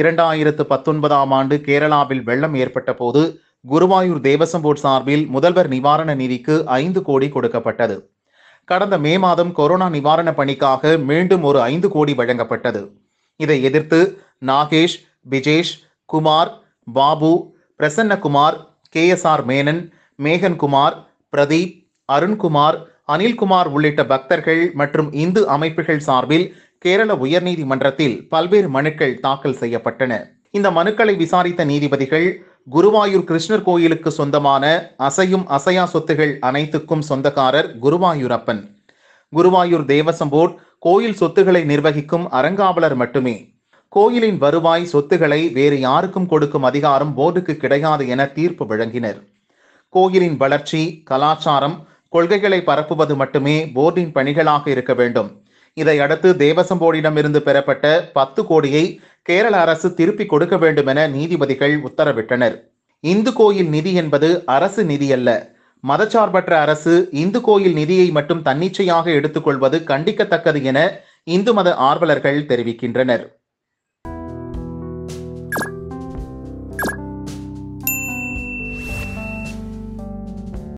இரண்டாயிரத்து பத்தொன்பதாம் ஆண்டு கேரளாவில் வெள்ளம் ஏற்பட்ட போது குருவாயூர் தேவசம்போர்ட் சார்பில் முதல்வர் நிவாரண நிதிக்கு ஐந்து கோடி கொடுக்கப்பட்டது கடந்த மே மாதம் கொரோனா நிவாரண பணிக்காக மீண்டும் ஒரு ஐந்து கோடி வழங்கப்பட்டது இதை எதிர்த்து Nagesh Bijesh Kumar Babu Prasannakumar K S R Menon Megankumar Pradeep Arunkumar Anilkumar உள்ளிட்ட பக்தர்கள் மற்றும் இந்து அமைப்புகள் சார்பில் கேரள உயர்நீதிமன்றத்தில் பல்வேறு மனுக்கள் தாக்கல் செய்யப்பட்டன இந்த மனுக்களை விசாரித்த நீதிபதிகள் குருவாயூர் கிருஷ்ணர் கோயிலுக்கு சொந்தமான அசையும் அசையா சொத்துகள் அனைத்துக்கும் சொந்தக்காரர் குருவாயூரப்பன் குருவாயூர் தேவசம் போர்டு கோயில் சொத்துகளை நிர்வகிக்கும் அறங்காவலர் மட்டுமே கோயிலின் வருவாய் சொத்துகளை வேறு யாருக்கும் கொடுக்கும் அதிகாரம் போர்டுக்கு கிடையாது என தீர்ப்பு வழங்கினர் கோயிலின் வளர்ச்சி கலாச்சாரம் கொள்கைகளை பரப்புவது மட்டுமே போர்டின் பணிகளாக இருக்க வேண்டும் இதையடுத்து இருந்து பெறப்பட்ட பத்து கோடியை கேரள அரசு திருப்பிக் கொடுக்க வேண்டும் என நீதிபதிகள் உத்தரவிட்டனர் இந்து கோயில் நிதி என்பது அரசு நிதி அல்ல மதச்சார்பற்ற அரசு இந்து கோயில் நிதியை மட்டும் தன்னிச்சையாக எடுத்துக்கொள்வது கண்டிக்கத்தக்கது என இந்து மத ஆர்வலர்கள் தெரிவிக்கின்றனர்